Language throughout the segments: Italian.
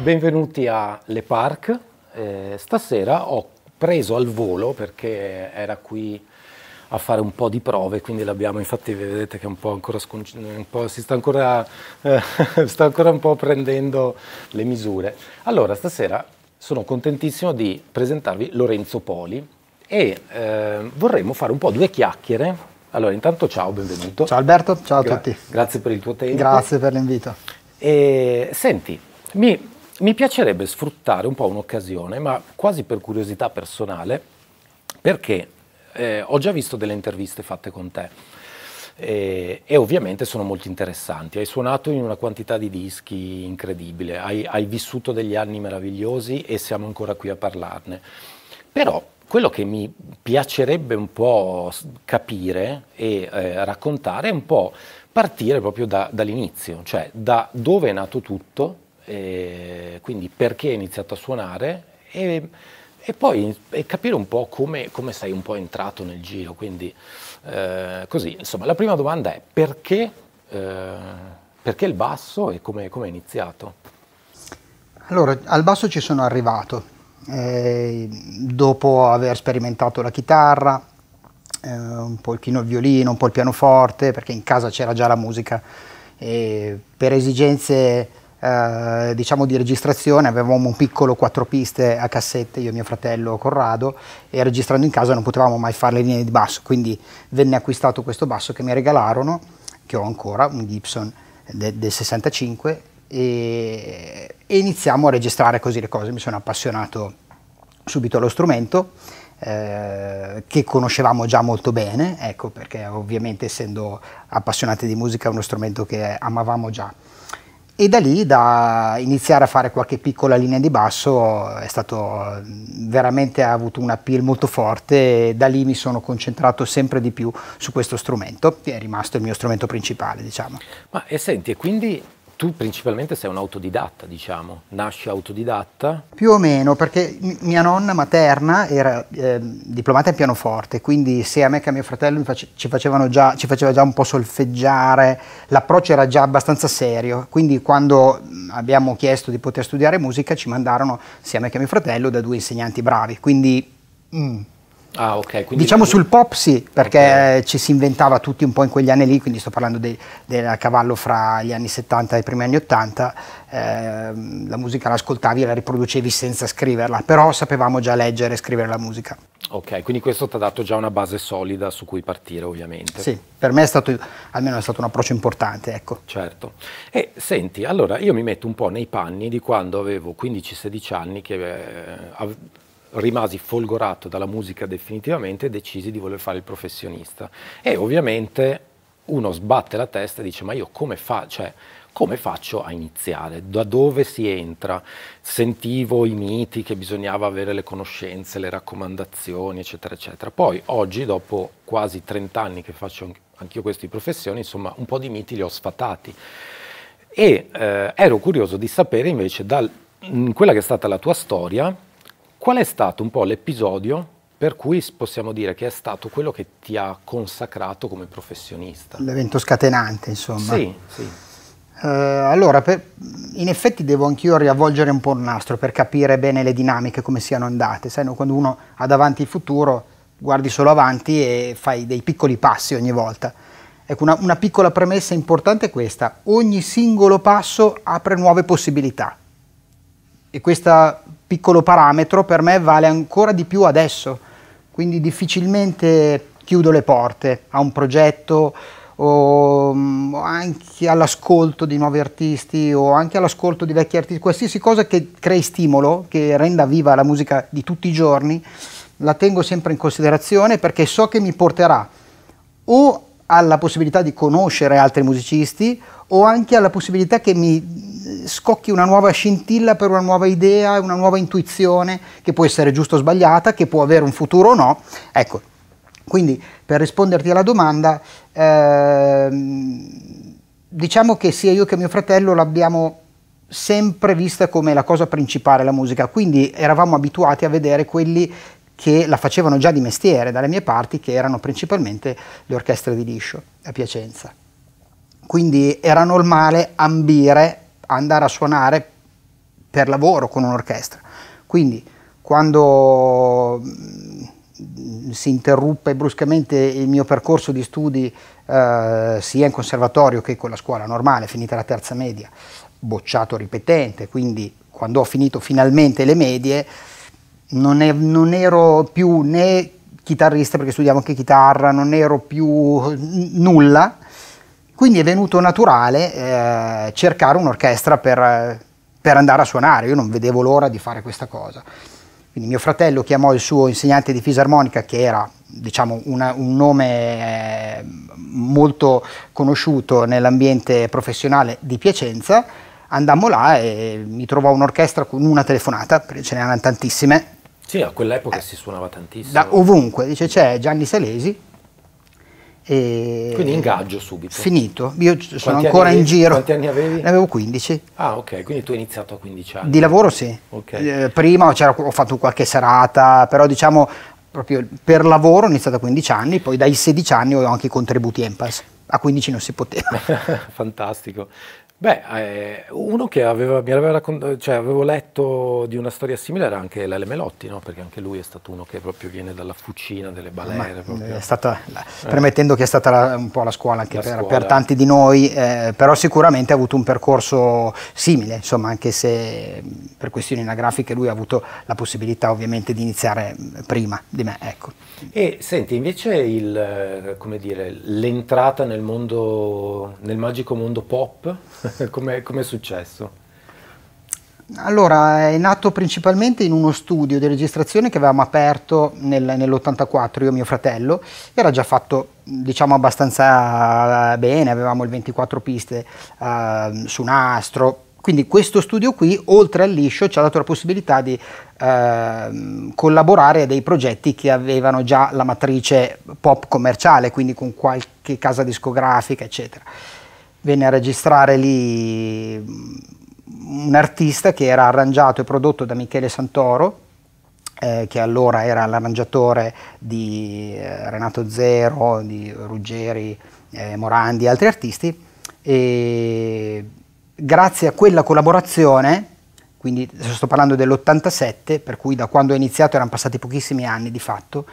Benvenuti a Le Parc. Eh, stasera ho preso al volo perché era qui a fare un po' di prove, quindi l'abbiamo, infatti vedete che è un po' ancora un po', si sta ancora, eh, sta ancora un po' prendendo le misure. Allora, stasera sono contentissimo di presentarvi Lorenzo Poli e eh, vorremmo fare un po' due chiacchiere. Allora, intanto ciao, benvenuto. Ciao Alberto, ciao a Gra tutti. Grazie per il tuo tempo. Grazie per l'invito. E, senti, mi mi piacerebbe sfruttare un po' un'occasione, ma quasi per curiosità personale, perché eh, ho già visto delle interviste fatte con te e, eh, e, ovviamente sono molto interessanti. Hai suonato in una quantità di dischi incredibile, hai, hai vissuto degli anni meravigliosi e siamo ancora qui a parlarne. Però quello che mi piacerebbe un po' capire e eh, raccontare è un po' partire proprio da, dall'inizio, cioè da dove è nato tutto, eh, quindi perché hai iniziato a suonare e, e poi e capire un po' come, come, sei un po' entrato nel giro. Quindi eh, così, insomma, la prima domanda è perché, eh, perché il basso e come, come è iniziato? Allora, al basso ci sono arrivato eh, dopo aver sperimentato la chitarra, eh, un po' il violino, un po' il pianoforte, perché in casa c'era già la musica. per esigenze eh, diciamo di registrazione, avevamo un piccolo quattro piste a cassette, io e mio fratello Corrado, e registrando in casa non potevamo mai fare le linee di basso, quindi venne acquistato questo basso che mi regalarono, che ho ancora, un Gibson del de 65, e, e, iniziamo a registrare così le cose, mi sono appassionato subito allo strumento. Eh, che conoscevamo già molto bene, ecco perché ovviamente essendo appassionati di musica è uno strumento che amavamo già e da lì da iniziare a fare qualche piccola linea di basso è stato veramente ha avuto un appeal molto forte e da lì mi sono concentrato sempre di più su questo strumento che è rimasto il mio strumento principale diciamo. Ma e senti e quindi tu principalmente sei un autodidatta, diciamo, nasci autodidatta? Più o meno, perché mia nonna materna era eh, diplomata in pianoforte, quindi sia a me che a mio fratello face ci, già, ci, faceva già un po' solfeggiare, l'approccio era già abbastanza serio, quindi quando abbiamo chiesto di poter studiare musica ci mandarono sia a me che a mio fratello da due insegnanti bravi, quindi... Mm Ah, okay, diciamo sul pop sì, perché okay. ci si inventava tutti un po' in quegli anni lì, quindi sto parlando del cavallo fra gli anni 70 e i primi anni 80, eh, la musica l'ascoltavi e la riproducevi senza scriverla, però sapevamo già leggere e scrivere la musica. Ok, quindi questo ti ha dato già una base solida su cui partire ovviamente. Sì, per me è stato, almeno è stato un approccio importante, ecco. Certo. E senti, allora io mi metto un po' nei panni di quando avevo 15-16 anni che... Eh, rimasi folgorato dalla musica definitivamente e decisi di voler fare il professionista. E ovviamente uno sbatte la testa e dice ma io come, fa cioè, come faccio a iniziare? Da dove si entra? Sentivo i miti che bisognava avere le conoscenze, le raccomandazioni, eccetera, eccetera. Poi oggi, dopo quasi 30 anni che faccio anch'io questo di professione, insomma un po' di miti li ho sfatati. E eh, ero curioso di sapere invece da in quella che è stata la tua storia, Qual è stato un po' l'episodio per cui possiamo dire che è stato quello che ti ha consacrato come professionista? L'evento scatenante, insomma. Sì, sì. Uh, allora, per, in effetti devo anch'io riavvolgere un po' il nastro per capire bene le dinamiche, come siano andate. Sai, no? quando uno ha davanti il futuro, guardi solo avanti e fai dei piccoli passi ogni volta. Ecco, una, una piccola premessa importante è questa. Ogni singolo passo apre nuove possibilità. E questa piccolo parametro per me vale ancora di più adesso, quindi difficilmente chiudo le porte a un progetto mm, o anche all'ascolto di nuovi artisti o anche all'ascolto di vecchi artisti, qualsiasi cosa che crei stimolo, che renda viva la musica di tutti i giorni, la tengo sempre in considerazione perché so che mi porterà o alla possibilità di conoscere altri musicisti o anche alla possibilità che mi eh, scocchi una nuova scintilla per una nuova idea, una nuova intuizione che può essere giusta o sbagliata, che può avere un futuro o no. Ecco, quindi per risponderti alla domanda, ehm, diciamo che sia io che mio fratello l'abbiamo sempre vista come la cosa principale la musica, quindi eravamo abituati a vedere quelli che la facevano già di mestiere dalle mie parti, che erano principalmente le orchestre di liscio a Piacenza quindi era normale ambire, andare a suonare per lavoro con un'orchestra. Quindi quando mm, si interruppe bruscamente il mio percorso di studi eh, sia in conservatorio che con la scuola normale, finita la terza media, bocciato ripetente, quindi quando ho finito finalmente le medie non, è, non ero più né chitarrista perché studiavo anche chitarra, non ero più nulla, quindi è venuto naturale eh, cercare un'orchestra per, per andare a suonare, io non vedevo l'ora di fare questa cosa. Quindi mio fratello chiamò il suo insegnante di fisarmonica, che era diciamo, una, un nome eh, molto conosciuto nell'ambiente professionale di Piacenza, andammo là e mi trovò un'orchestra con una telefonata, perché ce n'erano tantissime. Sì, a quell'epoca eh, si suonava tantissimo. Da ovunque, dice c'è Gianni Salesi, e quindi ingaggio subito. Finito, io sono ancora avevi, in giro. Quanti anni avevi? Ne avevo 15. Ah ok, quindi tu hai iniziato a 15 anni. Di lavoro sì. Okay. Eh, prima ho fatto qualche serata, però diciamo proprio per lavoro ho iniziato a 15 anni, poi dai 16 anni ho anche i contributi EMPAS. A 15 non si poteva. Fantastico. Beh, eh, uno che aveva, mi aveva raccontato, cioè, avevo letto di una storia simile era anche Lele Melotti, no? perché anche lui è stato uno che proprio viene dalla fucina delle balere. Eh, stata, eh. Premettendo che è stata la, un po' la scuola anche la per, scuola. per, tanti di noi, eh, però sicuramente ha avuto un percorso simile, insomma, anche se per questioni anagrafiche lui ha avuto la possibilità ovviamente di iniziare prima di me. Ecco. E senti, invece il, eh, dire, l'entrata nel, mondo, nel magico mondo pop? come, come è successo? Allora, è nato principalmente in uno studio di registrazione che avevamo aperto nel, nell'84, io e mio fratello, era già fatto diciamo abbastanza eh, bene, avevamo il 24 piste uh, su nastro, quindi questo studio qui, oltre al liscio, ci ha dato la possibilità di eh, collaborare a dei progetti che avevano già la matrice pop commerciale, quindi con qualche casa discografica, eccetera venne a registrare lì mm, un artista che era arrangiato e prodotto da Michele Santoro, eh, che allora era l'arrangiatore di eh, Renato Zero, di Ruggeri, eh, Morandi e altri artisti. E grazie a quella collaborazione, quindi sto parlando dell'87, per cui da quando ho iniziato erano passati pochissimi anni di fatto,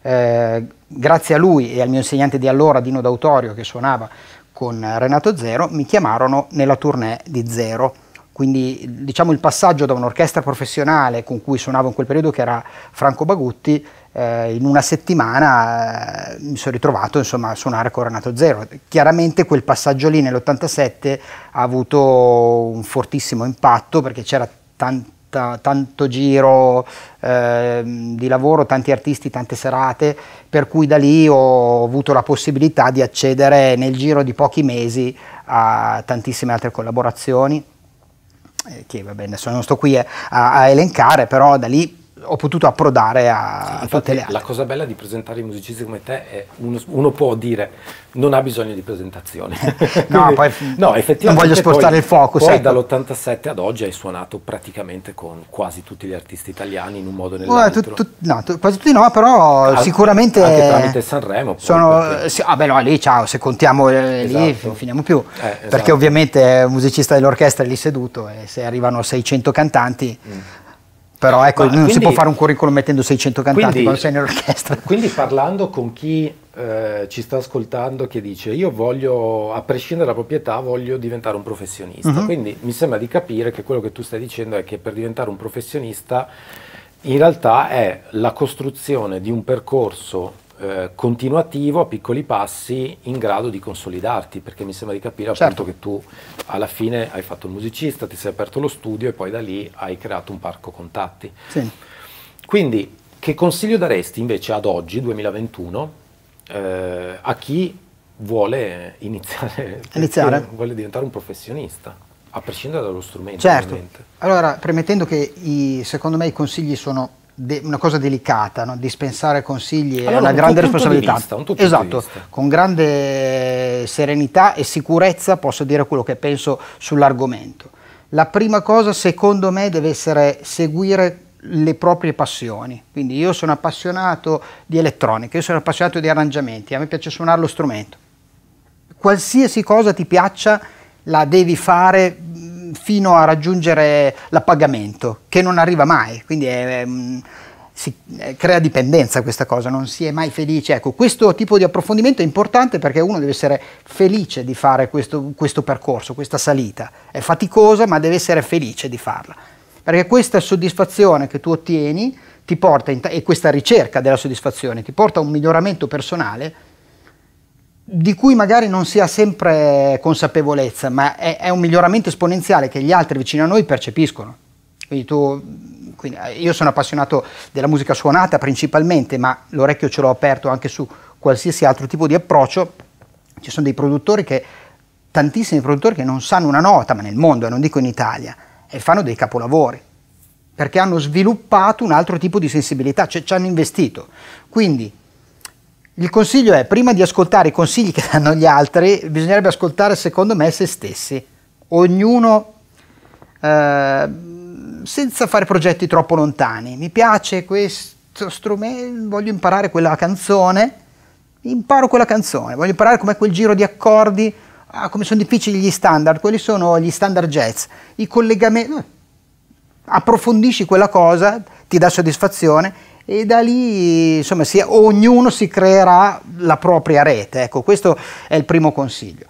eh, grazie a lui e al mio insegnante di allora, Dino D'Autorio, che suonava con Renato Zero, mi chiamarono nella tournée di Zero. Quindi diciamo il passaggio da un'orchestra professionale con cui suonavo in quel periodo, che era Franco Bagutti, eh, in una settimana eh, mi sono ritrovato insomma, a suonare con Renato Zero. Chiaramente quel passaggio lì nell'87 ha avuto un fortissimo impatto perché c'era tanto tanta, tanto giro eh, di lavoro, tanti artisti, tante serate, per cui da lì ho avuto la possibilità di accedere nel giro di pochi mesi a tantissime altre collaborazioni, eh, che va bene, adesso non sto qui a, a elencare, però da lì ho potuto approdare a sì, tutte le altre. La cosa bella di presentare i musicisti come te è uno, uno può dire non ha bisogno di presentazioni. no, poi, no, effettivamente non voglio spostare poi, il focus. Poi ecco. dall'87 ad oggi hai suonato praticamente con quasi tutti gli artisti italiani in un modo o nell'altro. Tu, tu, no, tu, quasi tutti no, però Al, sicuramente... Anche tramite Sanremo. Sono, perché... sì, ah beh no, lì ciao, se contiamo eh, esatto. lì finiamo più. Eh, esatto. Perché ovviamente un musicista dell'orchestra è lì seduto e se arrivano 600 cantanti... Mm però ecco, Ma, non quindi, si può fare un curriculum mettendo 600 cantanti quindi, quando sei in orchestra. Quindi parlando con chi eh, ci sta ascoltando che dice io voglio, a prescindere dalla proprietà, voglio diventare un professionista. Uh-huh. Quindi mi sembra di capire che quello che tu stai dicendo è che per diventare un professionista in realtà è la costruzione di un percorso eh, continuativo a piccoli passi in grado di consolidarti, perché mi sembra di capire appunto certo. che tu alla fine hai fatto il musicista, ti sei aperto lo studio e poi da lì hai creato un parco contatti. Sì. Quindi che consiglio daresti invece ad oggi, 2021, eh, a chi vuole iniziare, iniziare. vuole diventare un professionista? A prescindere dallo strumento. Certo. Ovviamente. Allora, premettendo che i, secondo me i consigli sono De, una cosa delicata, no? dispensare consigli allora, è una un grande responsabilità. Vista, un esatto, con grande eh, serenità e sicurezza posso dire quello che penso sull'argomento. La prima cosa, secondo me, deve essere seguire le proprie passioni. Quindi io sono appassionato di elettronica, io sono appassionato di arrangiamenti, a me piace suonare lo strumento. Qualsiasi cosa ti piaccia la devi fare fino a raggiungere l'appagamento, che non arriva mai, quindi è, mm, si eh, crea dipendenza questa cosa, non si è mai felice. Ecco, questo tipo di approfondimento è importante perché uno deve essere felice di fare questo, questo percorso, questa salita. È faticosa, ma deve essere felice di farla. Perché questa soddisfazione che tu ottieni ti porta, in, e questa ricerca della soddisfazione ti porta a un miglioramento personale di cui magari non si ha sempre consapevolezza, ma è, è, un miglioramento esponenziale che gli altri vicino a noi percepiscono. Quindi tu, quindi eh, io sono appassionato della musica suonata principalmente, ma l'orecchio ce l'ho aperto anche su qualsiasi altro tipo di approccio. Ci sono dei produttori che, tantissimi produttori che non sanno una nota, ma nel mondo, e eh, non dico in Italia, e fanno dei capolavori, perché hanno sviluppato un altro tipo di sensibilità, cioè ci hanno investito. Quindi il consiglio è, prima di ascoltare i consigli che danno gli altri, bisognerebbe ascoltare secondo me se stessi. Ognuno eh, senza fare progetti troppo lontani. Mi piace questo strumento, voglio imparare quella canzone, imparo quella canzone, voglio imparare com'è quel giro di accordi, ah, come sono difficili gli standard, quelli sono gli standard jazz, i collegamenti... Eh, approfondisci quella cosa, ti dà soddisfazione e da lì insomma, si, ognuno si creerà la propria rete. Ecco, questo è il primo consiglio.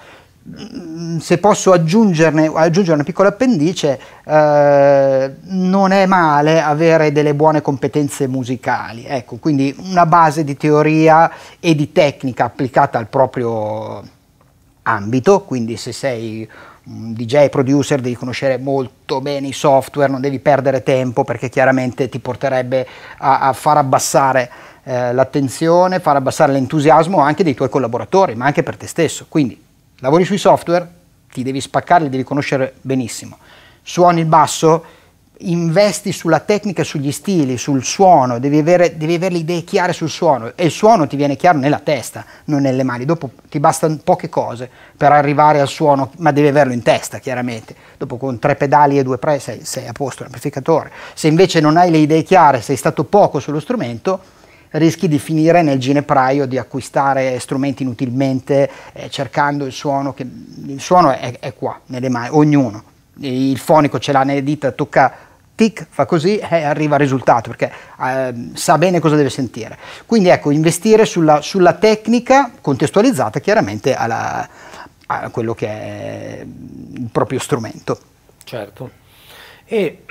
Mm, se posso aggiungerne, aggiungere una piccola appendice, eh, non è male avere delle buone competenze musicali, ecco, quindi una base di teoria e di tecnica applicata al proprio ambito, quindi se sei un DJ producer devi conoscere molto bene i software, non devi perdere tempo perché chiaramente ti porterebbe a, a far abbassare eh, l'attenzione, far abbassare l'entusiasmo anche dei tuoi collaboratori, ma anche per te stesso. Quindi lavori sui software, ti devi spaccare, li devi conoscere benissimo. Suoni il basso, investi sulla tecnica, sugli stili, sul suono, devi avere, devi avere, le idee chiare sul suono e il suono ti viene chiaro nella testa, non nelle mani, dopo ti bastano poche cose per arrivare al suono, ma devi averlo in testa chiaramente, dopo con tre pedali e due pre sei, sei a posto, l'amplificatore, se invece non hai le idee chiare, sei stato poco sullo strumento, rischi di finire nel ginepraio di acquistare strumenti inutilmente eh, cercando il suono, che, il suono è, è qua, nelle mani, ognuno, il fonico ce l'ha nelle dita, tocca tic, fa così e eh, arriva al risultato perché eh, sa bene cosa deve sentire. Quindi ecco, investire sulla, sulla tecnica contestualizzata chiaramente alla, a quello che è il proprio strumento. Certo. E,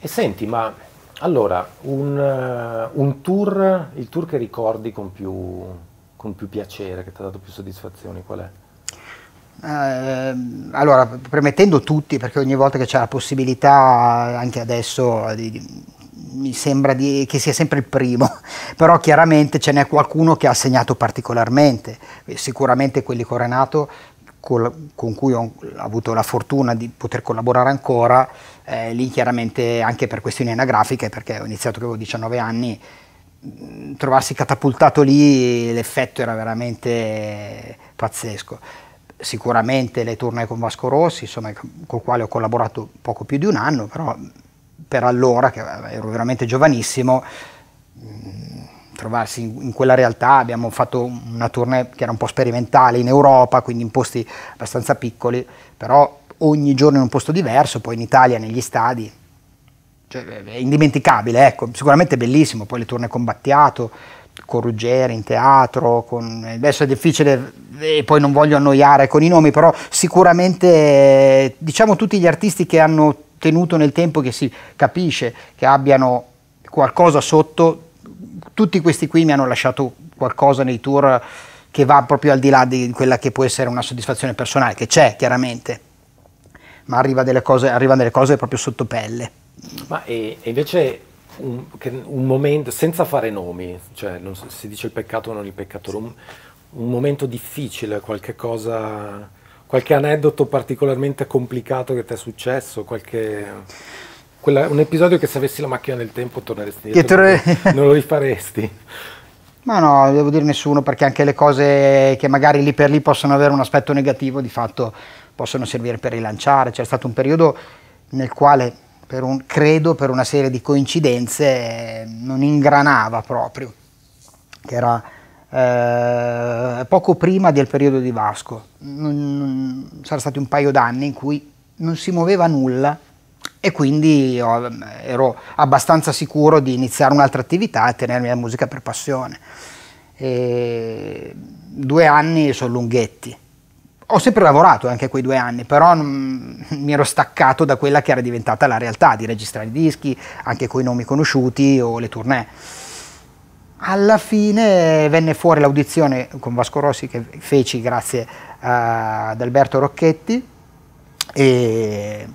e senti, ma allora, un, eh, un, tour, il tour che ricordi con più, con più piacere, che ti ha dato più soddisfazioni, qual è? Ehm, allora, premettendo tutti, perché ogni volta che c'è la possibilità, anche adesso, di, di, mi sembra di, che sia sempre il primo, però chiaramente ce n'è qualcuno che ha segnato particolarmente, sicuramente quelli con Renato, col, con cui ho avuto la fortuna di poter collaborare ancora, eh, lì chiaramente anche per questioni anagrafiche, perché ho iniziato che avevo 19 anni, mm, trovarsi catapultato lì, l'effetto era veramente pazzesco sicuramente le tournée con Vasco Rossi, insomma, con il quale ho collaborato poco più di un anno, però per allora, che ero veramente giovanissimo, mm, trovarsi in quella realtà, abbiamo fatto una tournée che era un po' sperimentale in Europa, quindi in posti abbastanza piccoli, però ogni giorno in un posto diverso, poi in Italia, negli stadi, cioè, è indimenticabile, ecco, sicuramente bellissimo, poi le tournée con Battiato, con Ruggeri in teatro, con... adesso è difficile e poi non voglio annoiare con i nomi, però sicuramente diciamo tutti gli artisti che hanno tenuto nel tempo che si capisce che abbiano qualcosa sotto, tutti questi qui mi hanno lasciato qualcosa nei tour che va proprio al di là di quella che può essere una soddisfazione personale, che c'è chiaramente, ma arriva delle cose, arrivano delle cose proprio sotto pelle. Ma e, invece un, un, momento, senza fare nomi, cioè non, si dice il peccato o non il peccato, sì un momento difficile, qualche cosa, qualche aneddoto particolarmente complicato che ti è successo, qualche... Quella, un episodio che se avessi la macchina del tempo torneresti dietro, non lo rifaresti. Ma no, devo dire nessuno, perché anche le cose che magari lì per lì possono avere un aspetto negativo, di fatto possono servire per rilanciare. C'è stato un periodo nel quale, per un, credo, per una serie di coincidenze, eh, non ingranava proprio, che era eh, poco prima del periodo di Vasco. Non, sono stati un paio d'anni in cui non si muoveva nulla e quindi ero abbastanza sicuro di iniziare un'altra attività e tenermi la musica per passione. E due anni sono lunghetti. Ho sempre lavorato anche quei due anni, però non, mi ero staccato da quella che era diventata la realtà di registrare i dischi, anche coi nomi conosciuti o le tournée alla fine venne fuori l'audizione con Vasco Rossi che feci grazie eh, ad Alberto Rocchetti e,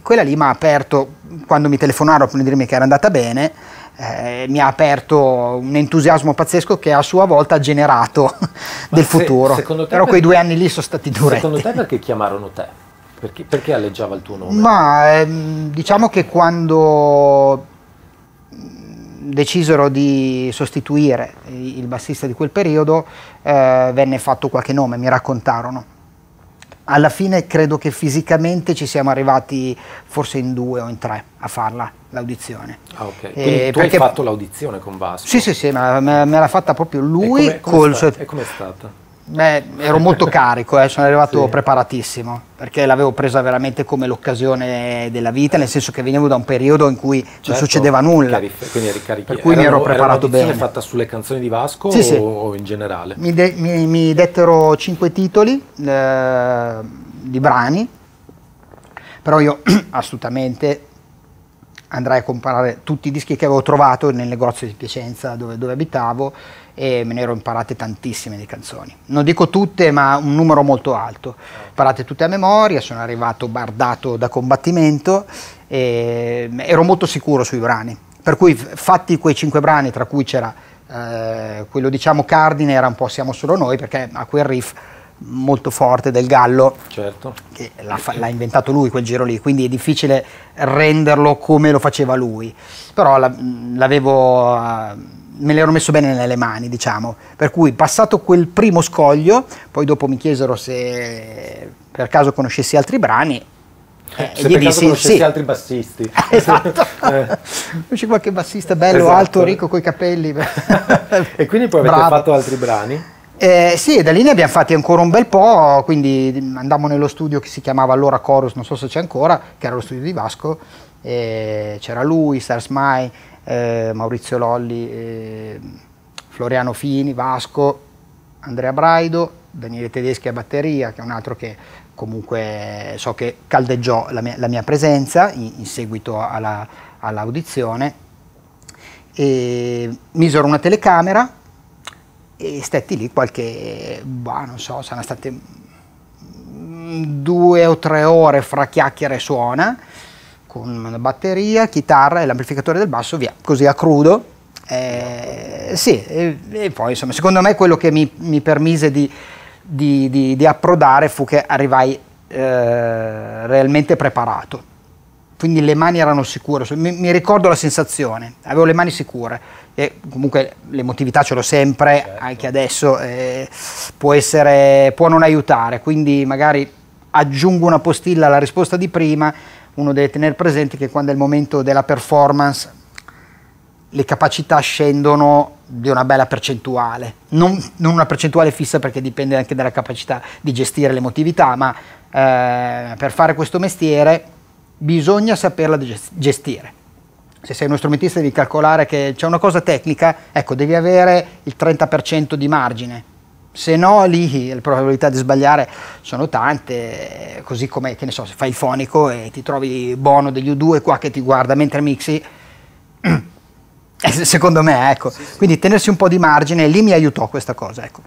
quella lì mi ha aperto, quando mi telefonarono per dirmi che era andata bene, eh, mi ha aperto un entusiasmo pazzesco che a sua volta ha generato Ma del se, futuro. Però perché, quei due anni lì sono stati duri. Secondo te perché chiamarono te? Perché, perché alleggiava il tuo nome? Ma ehm, diciamo che quando decisero di sostituire il bassista di quel periodo, eh, venne fatto qualche nome, mi raccontarono. Alla fine credo che fisicamente ci siamo arrivati forse in due o in tre a farla l'audizione. Ah, ok. Eh, tu perché... hai fatto l'audizione con Vasco? Sì, sì, sì, ma me, l'ha fatta proprio lui. E come, è stata? Beh, ero molto carico, eh, sono arrivato sì. preparatissimo, perché l'avevo presa veramente come l'occasione della vita, nel senso che venivo da un periodo in cui certo, non succedeva nulla. quindi eri Per cui era mi ero preparato era bene. fatta sulle canzoni di Vasco sì, o, sì. o, in generale? Mi, de, mi, mi dettero cinque titoli eh, di brani, però io assolutamente andrai a comprare tutti i dischi che avevo trovato nel negozio di Piacenza dove, dove abitavo e me ne ero imparate tantissime di canzoni. Non dico tutte, ma un numero molto alto. Imparate tutte a memoria, sono arrivato bardato da combattimento e ero molto sicuro sui brani. Per cui fatti quei cinque brani, tra cui c'era eh, quello diciamo cardine, era un po' Siamo solo noi, perché a quel riff molto forte del Gallo, certo. che l'ha, inventato lui quel giro lì, quindi è difficile renderlo come lo faceva lui, però l'avevo, eh, me l'ero messo bene nelle mani, diciamo, per cui passato quel primo scoglio, poi dopo mi chiesero se per caso conoscessi altri brani. Eh, se per caso conoscessi sì. altri bassisti esatto eh. c'è qualche bassista bello esatto. alto ricco coi capelli e quindi poi avete Bravo. fatto altri brani eh, sì, da lì ne abbiamo fatti ancora un bel po', quindi andammo nello studio che si chiamava allora Chorus, non so se c'è ancora, che era lo studio di Vasco, eh, c'era lui, Stars Mai, eh, Maurizio Lolli, Floriano Fini, Vasco, Andrea Braido, Daniele Tedeschi a batteria, che è un altro che comunque so che caldeggiò la mia, la mia presenza in, in seguito alla, all'audizione. E misero una telecamera e stetti lì qualche, bah, non so, saranno state due o tre ore fra chiacchiere e suona, con una batteria, chitarra e l'amplificatore del basso, via, così a crudo. Eh, sì, e, e, poi insomma, secondo me quello che mi, mi permise di, di, di, di, approdare fu che arrivai eh, realmente preparato quindi le mani erano sicure, mi, mi, ricordo la sensazione, avevo le mani sicure e comunque l'emotività ce l'ho sempre, certo. anche adesso, eh, può, essere, può non aiutare, quindi magari aggiungo una postilla alla risposta di prima, uno deve tenere presente che quando è il momento della performance le capacità scendono di una bella percentuale, non, non, una percentuale fissa perché dipende anche dalla capacità di gestire l'emotività, ma eh, per fare questo mestiere bisogna saperla gestire. Se sei uno strumentista devi calcolare che c'è una cosa tecnica, ecco, devi avere il 30% di margine, se no lì le probabilità di sbagliare sono tante, così come che ne so, se fai il fonico e ti trovi Bono degli U2 qua che ti guarda mentre mixi, eh, secondo me, ecco. Sì, sì. Quindi tenersi un po' di margine, lì mi aiutò questa cosa, ecco.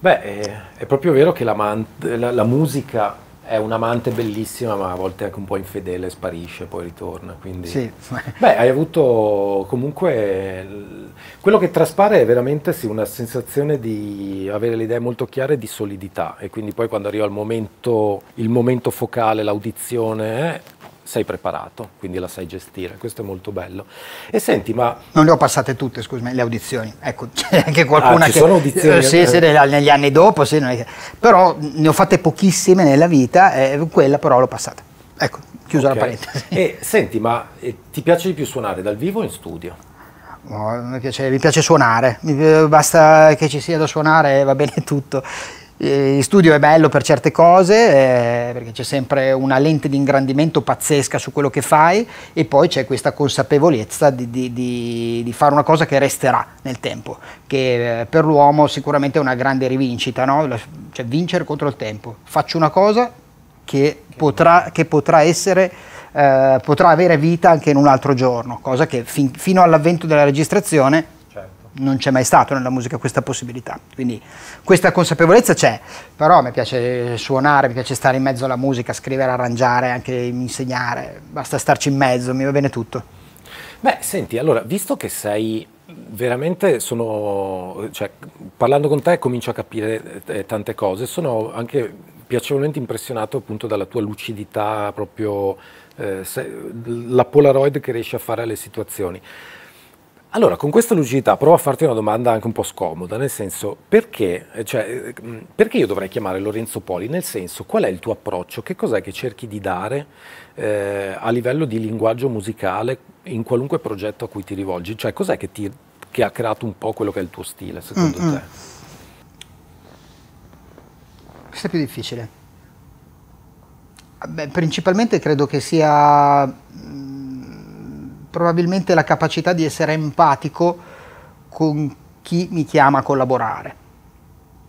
Beh, eh, è proprio vero che la, la, la musica è un amante bellissima, ma a volte anche un po' infedele, sparisce, poi ritorna. Quindi... Sì. Beh, hai avuto comunque. Quello che traspare è veramente sì, una sensazione di avere le idee molto chiare e di solidità. E quindi poi quando arriva il momento, il momento focale, l'audizione, eh, sei preparato, quindi la sai gestire, questo è molto bello. E senti, ma... Non le ho passate tutte, scusami, le audizioni, ecco, c'è anche qualcuna ah, ci che... sono audizioni? Eh, sì, eh. sì, negli anni dopo, sì, è... però ne ho fatte pochissime nella vita, eh, quella però l'ho passata. Ecco, chiusa okay. la parentesi. E senti, ma eh, ti piace di più suonare dal vivo o in studio? Oh, mi, piace, mi piace suonare, eh, basta che ci sia da suonare, eh, va bene tutto. Eh, in studio è bello per certe cose, eh, perché c'è sempre una lente di ingrandimento pazzesca su quello che fai e poi c'è questa consapevolezza di, di, di, di fare una cosa che resterà nel tempo, che eh, per l'uomo sicuramente è una grande rivincita, no? La, cioè vincere contro il tempo. Faccio una cosa che, che potrà, che potrà essere... Eh, potrà avere vita anche in un altro giorno, cosa che fin, fino all'avvento della registrazione non c'è mai stato nella musica questa possibilità, quindi questa consapevolezza c'è, però mi piace suonare, mi piace stare in mezzo alla musica, scrivere, arrangiare, anche insegnare, basta starci in mezzo, mi va bene tutto. Beh, senti, allora, visto che sei veramente sono, cioè, parlando con te comincio a capire eh, eh tante cose, sono anche piacevolmente impressionato appunto dalla tua lucidità, proprio eh, se, la Polaroid che riesci a fare alle situazioni. Allora, con questa lucidità provo a farti una domanda anche un po' scomoda, nel senso perché, eh, cioè, eh, mm, perché io dovrei chiamare Lorenzo Poli? Nel senso, qual è il tuo approccio? Che cos'è che cerchi di dare eh, a livello di linguaggio musicale in qualunque progetto a cui ti rivolgi? Cioè, cos'è che, ti, che ha creato un po' quello che è il tuo stile, secondo mm -hmm. te? Questo è più difficile. Beh, principalmente credo che sia mm, probabilmente la capacità di essere empatico con chi mi chiama a collaborare.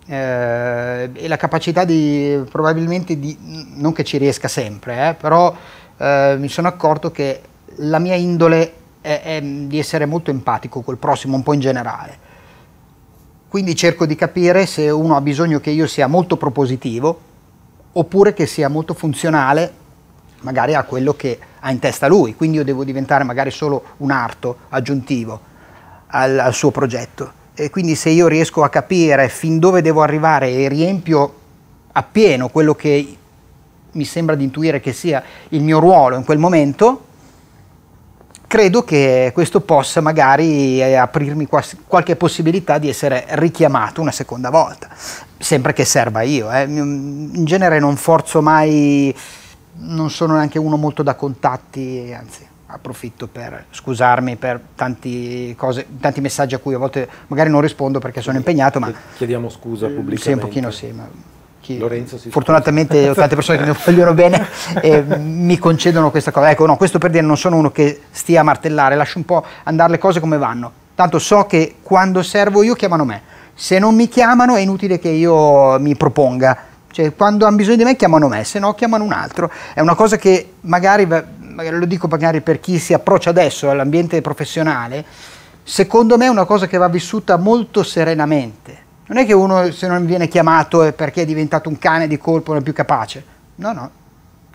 Eh, e la capacità di probabilmente di non che ci riesca sempre eh, però eh, mi sono accorto che la mia indole è, è, di essere molto empatico col prossimo un po' in generale quindi cerco di capire se uno ha bisogno che io sia molto propositivo oppure che sia molto funzionale magari a quello che ha in testa lui, quindi io devo diventare magari solo un arto aggiuntivo al, al suo progetto. E quindi se io riesco a capire fin dove devo arrivare e riempio appieno quello che mi sembra di intuire che sia il mio ruolo in quel momento, credo che questo possa magari eh, aprirmi qualche possibilità di essere richiamato una seconda volta, sempre che serva io. Eh. Mm, in genere non forzo mai non sono neanche uno molto da contatti, anzi approfitto per scusarmi per tanti, cose, tanti messaggi a cui a volte magari non rispondo perché sono impegnato, ma... Chiediamo scusa pubblicamente. Eh, sì, un pochino sì, ma chi, fortunatamente ho tante persone che mi vogliono bene e mi concedono questa cosa. Ecco, no, questo per dire non sono uno che stia a martellare, lascio un po' andare le cose come vanno. Tanto so che quando servo io chiamano me. Se non mi chiamano è inutile che io mi proponga cioè, quando hanno bisogno di me chiamano me, se no chiamano un altro. È una cosa che magari, lo dico magari per chi si approccia adesso all'ambiente professionale, secondo me è una cosa che va vissuta molto serenamente. Non è che uno se non viene chiamato è perché è diventato un cane di colpo non è più capace. No, no.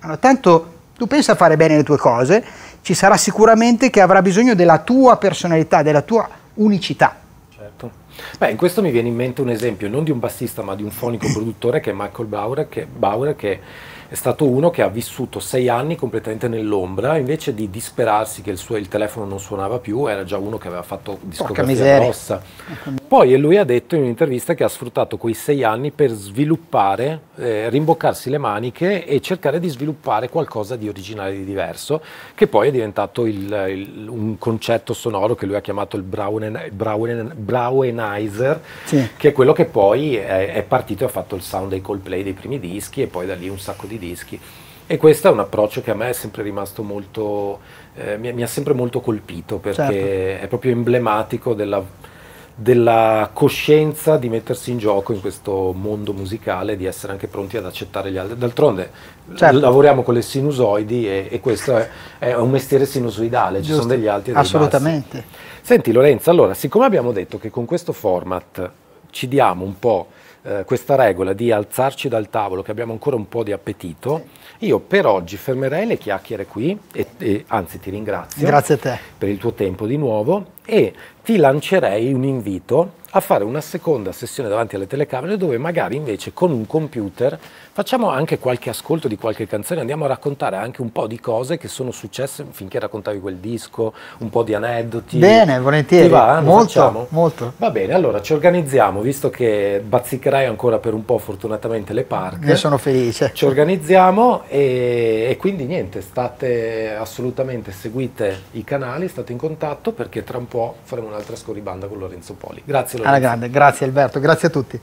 Allora, tanto tu pensa a fare bene le tue cose, ci sarà sicuramente che avrà bisogno della tua personalità, della tua unicità. Beh, in questo mi viene in mente un esempio non di un bassista ma di un fonico produttore che è Michael Bauer che, Bauer, che è stato uno che ha vissuto sei anni completamente nell'ombra, invece di disperarsi che il, suo, il telefono non suonava più, era già uno che aveva fatto discografia rossa. Poi lui ha detto in un'intervista che ha sfruttato quei sei anni per sviluppare, eh, rimboccarsi le maniche e cercare di sviluppare qualcosa di originale, di diverso, che poi è diventato il, il, un concetto sonoro che lui ha chiamato il Brauen, Brauen, Brauenizer, sì. che è quello che poi è, è partito e ha fatto il sound dei Coldplay dei primi dischi e poi da lì un sacco di dischi. E questo è un approccio che a me è sempre rimasto molto, eh, mi, mi, ha sempre molto colpito perché certo. è proprio emblematico della della coscienza di mettersi in gioco in questo mondo musicale, di essere anche pronti ad accettare gli altri. D'altronde certo. lavoriamo con le sinusoidi e, e questo è, è, un mestiere sinusoidale, Giusto. ci sono degli alti e degli Assolutamente. Bassi. Senti Lorenzo, allora, siccome abbiamo detto che con questo format ci diamo un po' Eh, questa regola di alzarci dal tavolo, che abbiamo ancora un po' di appetito, io per oggi fermerei le chiacchiere qui, e, e, anzi ti ringrazio. Grazie a te. Per il tuo tempo di nuovo e ti lancerei un invito a fare una seconda sessione davanti alle telecamere dove magari invece con un computer facciamo anche qualche ascolto di qualche canzone, andiamo a raccontare anche un po' di cose che sono successe finché raccontavi quel disco, un po' di aneddoti. Bene, volentieri. Ti va? Molto, molto. Va bene, allora ci organizziamo, visto che bazzicherai ancora per un po' fortunatamente le parche. Ne sono felice. Ci organizziamo e, e quindi niente, state assolutamente, seguite i canali, state in contatto perché tra un po' faremo un'altra scorribanda con Lorenzo Poli. Grazie. Alla grande, grazie Alberto, grazie a tutti.